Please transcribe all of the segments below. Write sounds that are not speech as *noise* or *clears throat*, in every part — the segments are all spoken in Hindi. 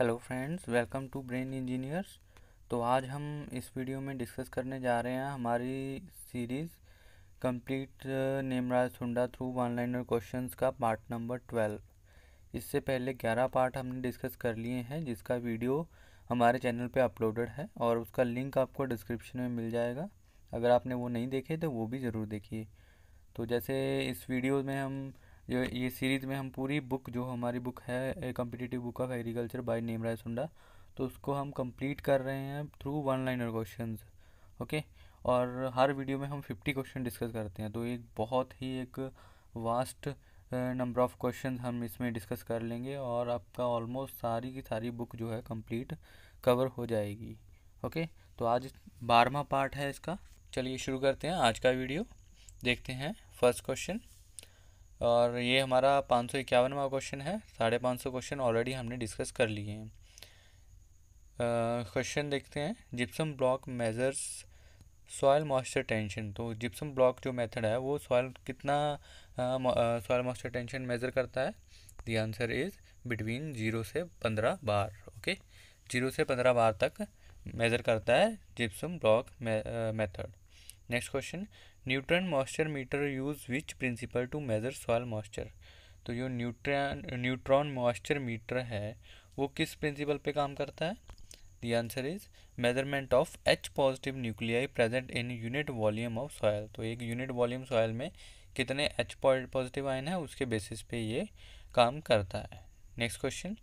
Hello friends welcome to brain engineers तो आज हम इस वीडियो में डिस्कस करने जा रहे हैं हमारी series complete Nemraj Sunda through one liner questions का पार्ट नंबर ट्वेल्व इससे पहले ग्यारह पार्ट हमने डिस्कस कर लिए हैं जिसका वीडियो हमारे चैनल पे अपलोडेड है और उसका लिंक आपको डिस्क्रिप्शन में मिल जाएगा अगर आपने वो नहीं देखे तो वो भी ज़रूर देखिए तो जैसे इस वीडियो में हम जो ये सीरीज़ में हम पूरी बुक जो हमारी बुक है competitive book of agriculture by Nemraj Sunda तो उसको हम कंप्लीट कर रहे हैं through one liner question okay और हर वीडियो में हम फिफ्टी क्वेश्चन डिस्कस करते हैं तो एक बहुत ही एक वास्ट नंबर ऑफ़ क्वेश्चन हम इसमें डिस्कस कर लेंगे और आपका ऑलमोस्ट सारी की सारी बुक जो है कंप्लीट कवर हो जाएगी ओके तो आज बारहवा पार्ट है इसका चलिए शुरू करते हैं आज का वीडियो देखते हैं फर्स्ट क्वेश्चन और ये हमारा पाँच सौ इक्यावनवा क्वेश्चन है साढ़े पाँच सौ क्वेश्चन ऑलरेडी हमने डिस्कस कर लिए हैं क्वेश्चन देखते हैं gypsum block measures soil moisture tension तो जिप्सम ब्लॉक जो मेथड है वो सॉयल कितना सॉयल मॉइस्चर टेंशन मेज़र करता है the answer is between zero से पंद्रह बार ओके जीरो से पंद्रह बार तक मेज़र करता है gypsum block method next question neutron moisture meter use which principle to measure soil moisture तो जो न्यूट्रन न्यूट्रॉन मॉइस्चर मीटर है वो किस प्रिंसिपल पे काम करता है the answer is measurement of H positive nuclei present in unit volume of soil तो एक यूनिट वॉल्यूम सॉयल में कितने एच पॉजिटिव आयन है उसके बेसिस पे ये काम करता है next question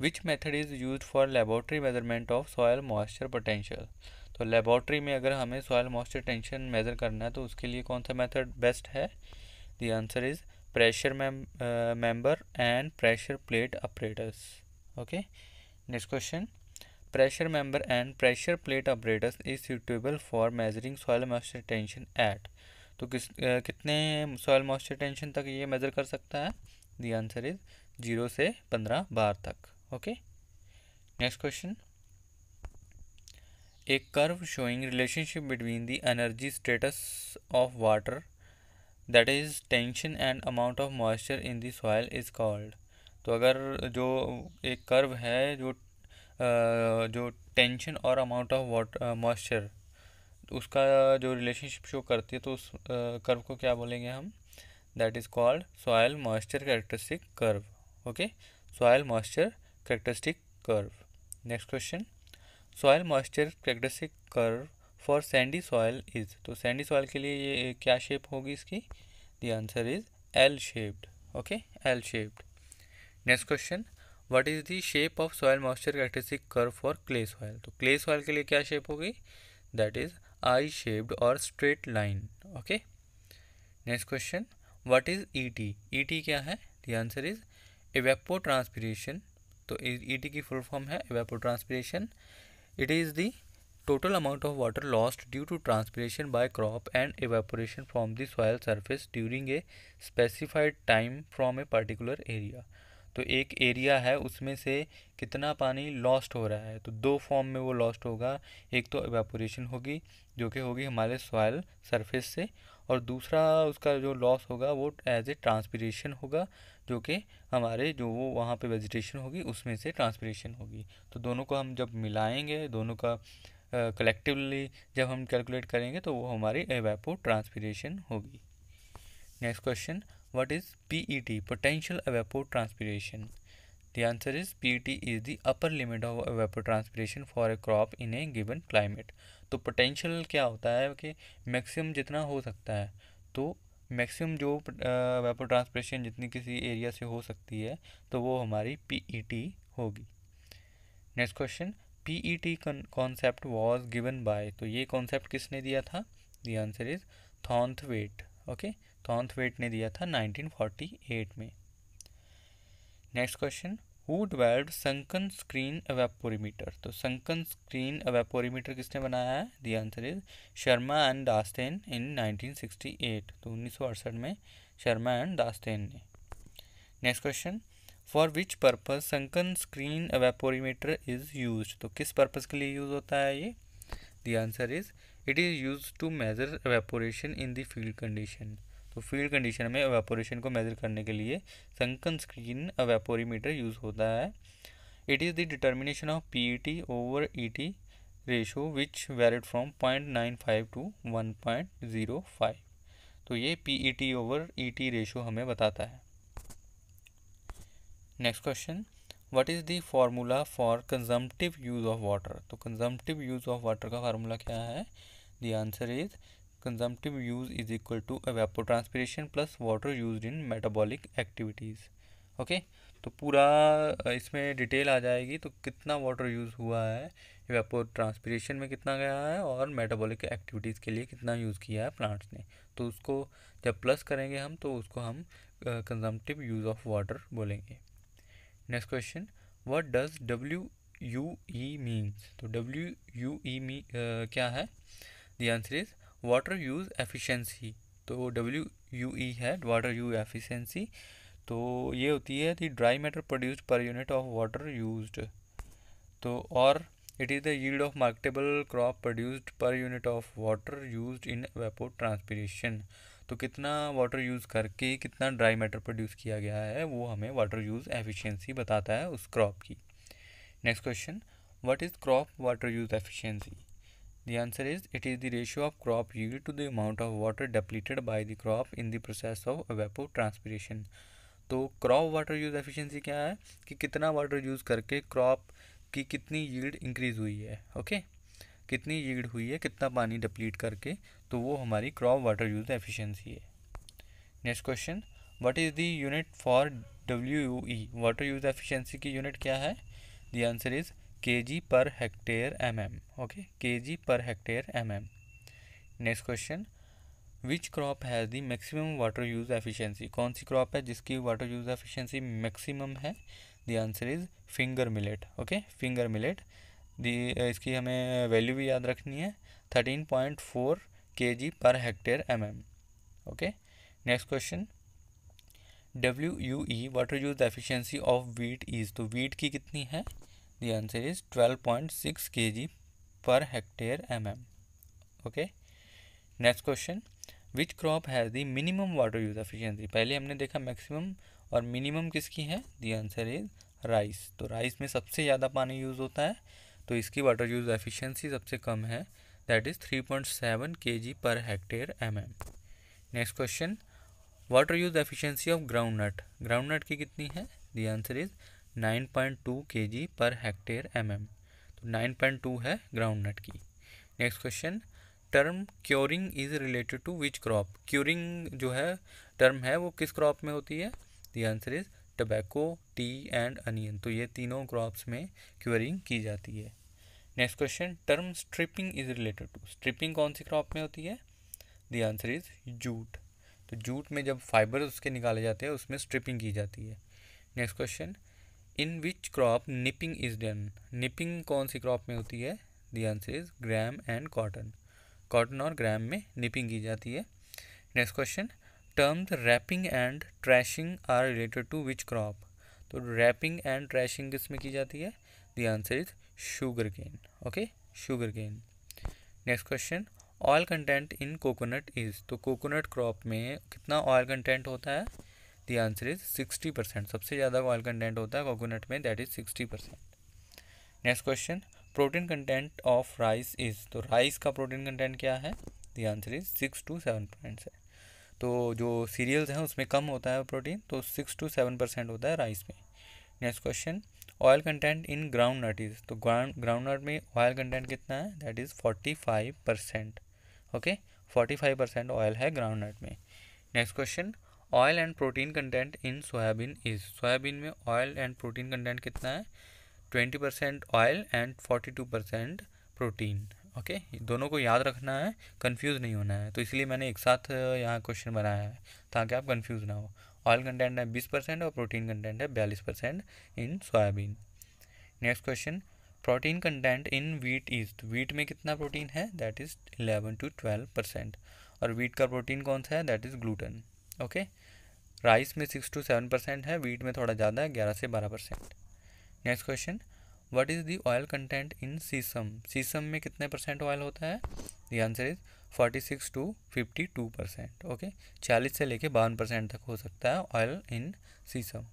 which method is use for laboratory measurement of soil moisture potential तो लेबॉर्ट्री में अगर हमें सॉयल मॉइस्चर टेंशन मेज़र करना है तो उसके लिए कौन सा मेथड बेस्ट है the answer is pressure member and pressure plate operators okay next question pressure member and pressure plate operators is suitable for measuring soil moisture tension at तो किस uh, कितने सॉयल मॉइस्चर टेंशन तक ये मेज़र कर सकता है दी आंसर इज़ जीरो से पंद्रह बार तक okay next question a curve showing relationship between the energy status of water that is tension and amount of moisture in the soil is called तो अगर जो एक कर्व है जो जो टेंशन और अमाउंट ऑफ वाटर मॉइस्चर उसका जो रिलेशनशिप शो करती है तो उस कर्व को क्या बोलेंगे हम that is called soil moisture characteristic curve okay soil moisture characteristic curve next question soil moisture characteristic curve for sandy soil is तो सैंडी सॉयल के लिए ये क्या शेप होगी इसकी the answer is L shaped okay L shaped next question what is the shape of soil moisture characteristic curve for clay soil तो क्ले सॉयल के लिए क्या शेप होगी दैट इज़ आई शेप्ड और straight line okay next question what is ET ET क्या है the answer is evapotranspiration तो ईटी e की फुल फॉर्म है evapotranspiration It is the total amount of water lost due to transpiration by crop and evaporation from the soil surface during a specified time from a particular area. तो एक एरिया है उसमें से कितना पानी लॉस्ट हो रहा है तो दो फॉर्म में वो लॉस्ट होगा एक तो एवापोरेशन होगी जो कि होगी हमारे सॉयल सरफेस से और दूसरा उसका जो लॉस होगा वो एज ए ट्रांसपीरेशन होगा जो कि हमारे जो वो वहाँ पे वेजिटेशन होगी उसमें से ट्रांसपीरेशन होगी तो दोनों को हम जब मिलाएंगे दोनों का कलेक्टिवली uh, जब हम कैलकुलेट करेंगे तो वो हमारी एवेपो ट्रांसपीरेशन होगी next question is what is the answer is P E T is the upper limit of evapotranspiration for a crop in a given climate तो पोटेंशियल क्या होता है कि मैक्सिमम जितना हो सकता है तो मैक्सिमम जो वेपर ट्रांसप्रेशन जितनी किसी एरिया से हो सकती है तो वो हमारी पीईटी e होगी next question PET concept was given by तो ये कॉन्सेप्ट किसने दिया था the answer is Thornthwaite okay Thornthwaite ने दिया था 1948 में next question who sunken screen evaporimeter तो संकन स्क्रीन अवेपोरीमीटर किसने बनाया है the answer is Sharma and Dastane in nineteen eight तो उन्नीस सौ अड़सठ में शर्मा एंड दास्तेन ने next question for which purpose sunken screen एवेपोरीमीटर is use तो किस पर्पज़ के लिए यूज़ होता है ये the answer is it is use to measure evaporation in the field condition तो फील्ड कंडीशन में एवेपोरेशन को मेज़र करने के लिए संकन स्क्रीन अवेपोरीमीटर यूज़ होता है it is the determination of P E T over E T ratio which varied from point nine five to one point zero five तो ये P E T over E T ratio हमें बताता है next question what is the formula for consumptive use of water तो कंजम्पटिव यूज़ ऑफ वाटर का फार्मूला क्या है the answer is use is equal to to evapotranspiration plus water use in metabolic activities okay तो पूरा इसमें डिटेल आ जाएगी तो कितना वाटर यूज़ हुआ है ट्रांसपीरेशन में कितना गया है और मेटाबॉलिक एक्टिविटीज़ के लिए कितना यूज़ किया है प्लांट्स ने तो उसको जब प्लस करेंगे हम तो उसको हम कंजम्पटिव यूज़ ऑफ वाटर बोलेंगे next question what does W U E means तो डब्ल्यू यू ई मी क्या है the answer is water use efficiency तो डब्ल्यू यू ई है वाटर यू एफिशिएंसी तो ये होती है the dry matter produced per unit of water used तो और it is the yield of marketable crop produced per unit of water used in evapotranspiration तो कितना वाटर यूज़ करके कितना ड्राई मैटर प्रोड्यूस किया गया है वो हमें वाटर यूज़ एफिशिएंसी बताता है उस क्रॉप की next question what is crop water use efficiency The answer is it is the ratio of crop yield to the amount of water depleted by the crop in the process of evapotranspiration. तो क्रॉप वाटर यूज़ एफिशिएंसी क्या है कि कितना वाटर यूज़ करके क्रॉप की कितनी यील्ड इंक्रीज़ हुई है ओके कितनी यील्ड हुई है कितना पानी डिप्लीट करके तो वो हमारी क्रॉप वाटर यूज़ एफिशिएंसी है next question what is the unit for W U E water use efficiency की यूनिट क्या है द आंसर इज़ के G per hectare M M okay K G per hectare M M next question which crop has the maximum water use efficiency कौन सी क्रॉप है जिसकी वाटर यूज़ एफिशिएंसी मैक्सिमम है the answer is finger millet okay finger millet दी इसकी हमें वैल्यू uh, भी याद रखनी है thirteen point four K G per hectare M M okay next question W U E water use efficiency of wheat is तो वीट की कितनी है answer is point six K G per hectare M M okay next question which crop has the minimum water use efficiency पहले हमने देखा मैक्सिमम और मिनिमम किसकी है द आंसर इज राइस तो राइस में सबसे ज़्यादा पानी यूज़ होता है तो इसकी वाटर यूज एफिशिएंसी सबसे कम है that is three point seven K G per hectare M M next question water use efficiency of groundnut groundnut की कितनी है the answer is nine point two K G per hectare M M तो नाइन पॉइंट टू है ग्राउंड नट की next question term curing is related to which crop curing जो है टर्म है वो किस क्रॉप में होती है the answer is tobacco tea and onion तो ये तीनों क्रॉप्स में क्योरिंग की जाती है next question term stripping is related to stripping कौन सी क्रॉप में होती है दी आंसर इज जूट तो जूट में जब फाइबर उसके निकाले जाते हैं उसमें स्ट्रिपिंग की जाती है next question in which crop nipping is done nipping कौन सी क्रॉप में होती है the answer is gram and cotton cotton और ग्राम में निपिंग की जाती है next question terms wrapping and trashing are related to which crop तो रैपिंग एंड ट्रैशिंग किस में की जाती है the answer is sugarcane okay sugarcane next question oil content in coconut is तो कोकोनट क्रॉप में कितना ऑयल कंटेंट होता है the answer is sixty percent सबसे ज़्यादा ऑयल कंटेंट होता है कोकोनट में that is sixty percent next question protein content of rice is तो राइस का प्रोटीन कंटेंट क्या है the answer is six to seven percent है तो जो सीरियल्स हैं उसमें कम होता है प्रोटीन तो सिक्स टू सेवन परसेंट होता है राइस में next question oil content in groundnut is तो ग्राउंड नट में ऑयल कंटेंट कितना है that is forty five percent okay forty five percent oil है ग्राउंड नट में next question oil and protein content in soybean is soybean में ऑयल एंड प्रोटीन कंटेंट कितना है twenty percent oil and forty two percent protein okay दोनों को याद रखना है कंफ्यूज नहीं होना है तो इसलिए मैंने एक साथ यहाँ क्वेश्चन बनाया है ताकि आप कंफ्यूज ना हो ऑयल कंटेंट है बीस परसेंट और प्रोटीन कंटेंट है बयालीस percent in soybean next question protein content in wheat is wheat में कितना प्रोटीन है that is eleven to twelve percent और वीट का प्रोटीन कौन सा है that is gluten okay okay? Rice में सिक्स टू सेवन परसेंट है वीट में थोड़ा ज़्यादा है ग्यारह से बारह percent next question what is the oil content in sesame sesame में कितने परसेंट ऑयल होता है the answer is forty six to fifty two percent okay चालीस से लेके बावन परसेंट तक हो सकता है oil in sesame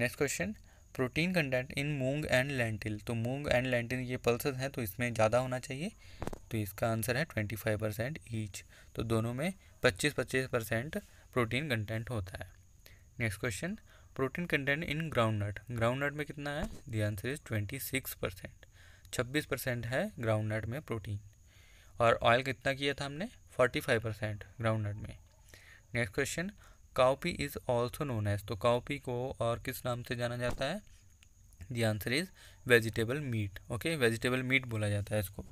next question protein content in moong and lentil तो मूंग एंड लेंटिल ये पल्सेस हैं तो इसमें ज़्यादा होना चाहिए तो इसका आंसर है ट्वेंटी फाइव परसेंट ईच तो दोनों में पच्चीस पच्चीस परसेंट प्रोटीन कंटेंट होता है next question protein content in groundnut groundnut में कितना है the answer is twenty six percent छब्बीस परसेंट है ग्राउंड नट में प्रोटीन और ऑयल कितना किया था हमने forty five percent groundnut में next question cowpea is also known as तो काउपी को और किस नाम से जाना जाता है the answer is vegetable meat okay vegetable meat बोला जाता है इसको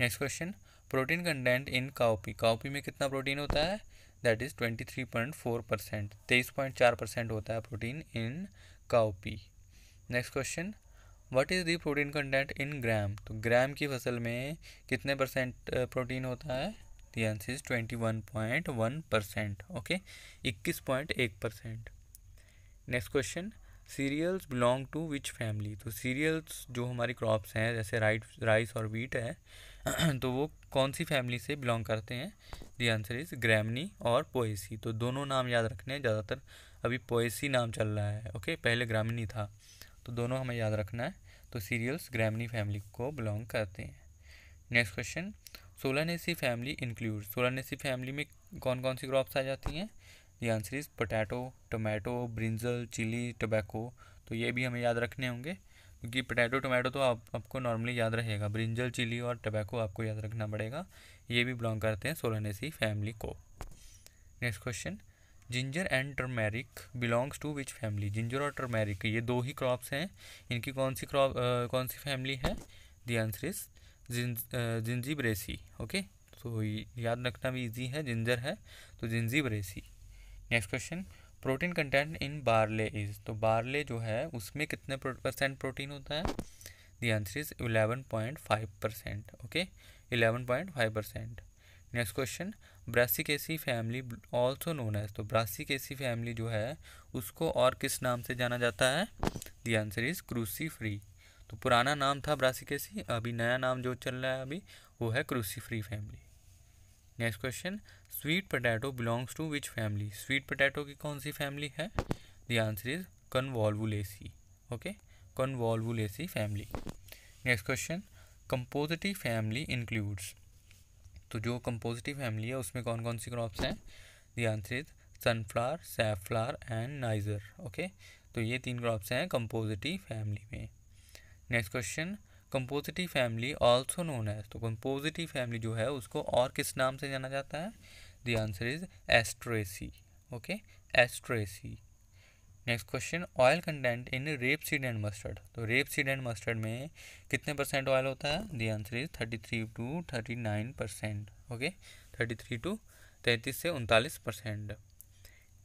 next question protein content in cowpea cowpea में कितना प्रोटीन होता है that is twenty three point four percent तेईस पॉइंट चार परसेंट होता है protein in cowpea next question what is the protein content in gram तो ग्राम की फसल में कितने परसेंट प्रोटीन होता है the answer is twenty one point one percent okay इक्कीस पॉइंट एक परसेंट next question cereals belong to which family तो सीरियल्स जो हमारी क्रॉप्स हैं जैसे राइट राइस और वीट है *clears throat* तो वो कौन सी फैमिली से बिलोंग करते हैं दी आंसर इज़ ग्रैमनी और पोएसी तो दोनों नाम याद रखने हैं ज़्यादातर अभी पोएसी नाम चल रहा है ओके पहले ग्रामिनी था तो दोनों हमें याद रखना है तो सीरियल्स ग्रैमनी फैमिली को बिलोंग करते हैं next question solanaceae family include solanaceae family में कौन कौन सी क्रॉप्स आ जाती हैं the answer is potato tomato brinjal chilli tobacco तो ये भी हमें याद रखने होंगे क्योंकि पटैटो टोमेटो तो आप आपको नॉर्मली याद रहेगा ब्रिंजल चिली और टबैको आपको याद रखना पड़ेगा ये भी बिलोंग करते हैं सोलानेसी फैमिली को next question ginger and turmeric belongs to which family ginger और टर्मेरिक ये दो ही क्रॉप्स हैं इनकी कौन सी क्रॉप कौन सी फैमिली है the answer is zingiberaceae okay तो याद रखना भी ईजी है जिंजर है तो zingiberaceae next question protein content in barley is तो बारले जो है उसमें कितने परसेंट प्रोटीन होता है the answer is eleven point five percent okay eleven point five percent next question brassicaceae family also known as तो ब्रासिकेसी फैमिली जो है उसको और किस नाम से जाना जाता है दी आंसर इज फ्री तो पुराना नाम था ब्रासिकेसी अभी नया नाम जो चल रहा है अभी वो है free family next question sweet potato belongs to which family sweet potato की कौन सी फैमिली है the answer is convolvulaceae okay convolvulaceae family next question compositae family includes तो जो कंपोजिटिव फैमिली है उसमें कौन कौन सी क्रॉप्स हैं the answer is sunflower safflower and niger okay तो ये तीन क्रॉप्स हैं कंपोजिटिव फैमिली में next question compositae family also known है तो कंपोजिटिव फैमिली जो है उसको और किस नाम से जाना जाता है The answer is astraceae. Okay, astraceae. Next question oil content in rapeseed and mustard तो रेप सीड एंड मस्टर्ड में कितने परसेंट ऑयल होता है the answer is thirty three to thirty nine percent okay thirty three to तैंतीस से उनतालीस percent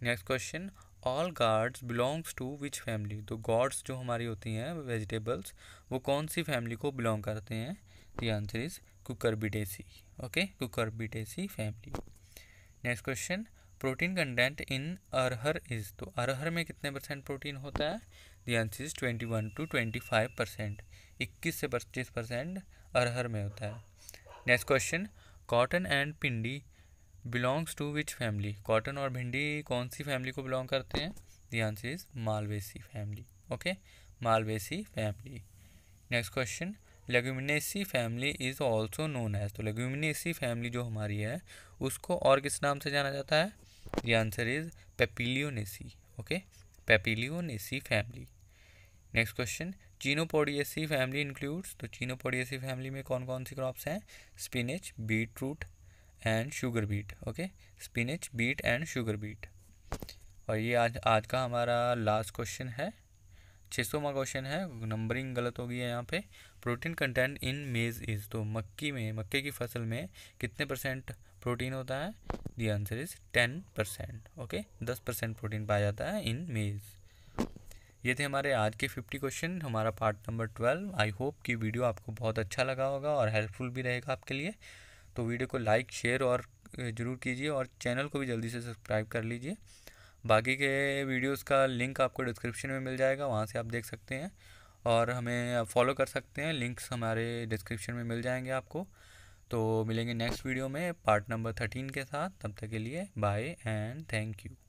next question all gourds belongs to which family तो गॉड्स जो हमारी होती हैं वेजिटेबल्स वो कौन सी फैमिली को बिलोंग करते हैं the answer is cucurbitaceae okay cucurbitaceae family next question protein content in arhar is तो अरहर में कितने परसेंट प्रोटीन होता है the answer is twenty one to twenty five percent इक्कीस से पच्चीस परसेंट अरहर में होता है next question cotton and bhindi belongs to which family cotton और भिंडी कौन सी फैमिली को बिलोंग करते हैं the answer is malvaceae family okay malvaceae family next question leguminosae family is also known as तो लेग्यूमिनेसी फैमिली जो हमारी है उसको और किस नाम से जाना जाता है ये answer is papilionaceae okay papilionaceae family next question chenopodiaceae family includes तो चीनोपोडियसी फैमिली में कौन कौन सी क्रॉप्स हैं spinach beetroot and sugar beet okay spinach beet and sugar beet और ये आज आज का हमारा लास्ट क्वेश्चन है छः सौवा क्वेश्चन है नंबरिंग गलत हो गई है यहाँ पे प्रोटीन कंटेंट इन मेज़ इज़ तो मक्की में मक्के की फसल में कितने परसेंट प्रोटीन होता है the answer is ten percent okay दस परसेंट प्रोटीन पाया जाता है इन मेज़ ये थे हमारे आज के फिफ्टी क्वेश्चन हमारा part number twelve I hope कि वीडियो आपको बहुत अच्छा लगा होगा और हेल्पफुल भी रहेगा आपके लिए तो वीडियो को लाइक शेयर और ज़रूर कीजिए और चैनल को भी जल्दी से सब्सक्राइब कर लीजिए बाकी के वीडियोस का लिंक आपको डिस्क्रिप्शन में मिल जाएगा वहाँ से आप देख सकते हैं और हमें फॉलो कर सकते हैं लिंक्स हमारे डिस्क्रिप्शन में मिल जाएंगे आपको तो मिलेंगे नेक्स्ट वीडियो में पार्ट नंबर थर्टीन के साथ तब तक के लिए बाय एंड थैंक यू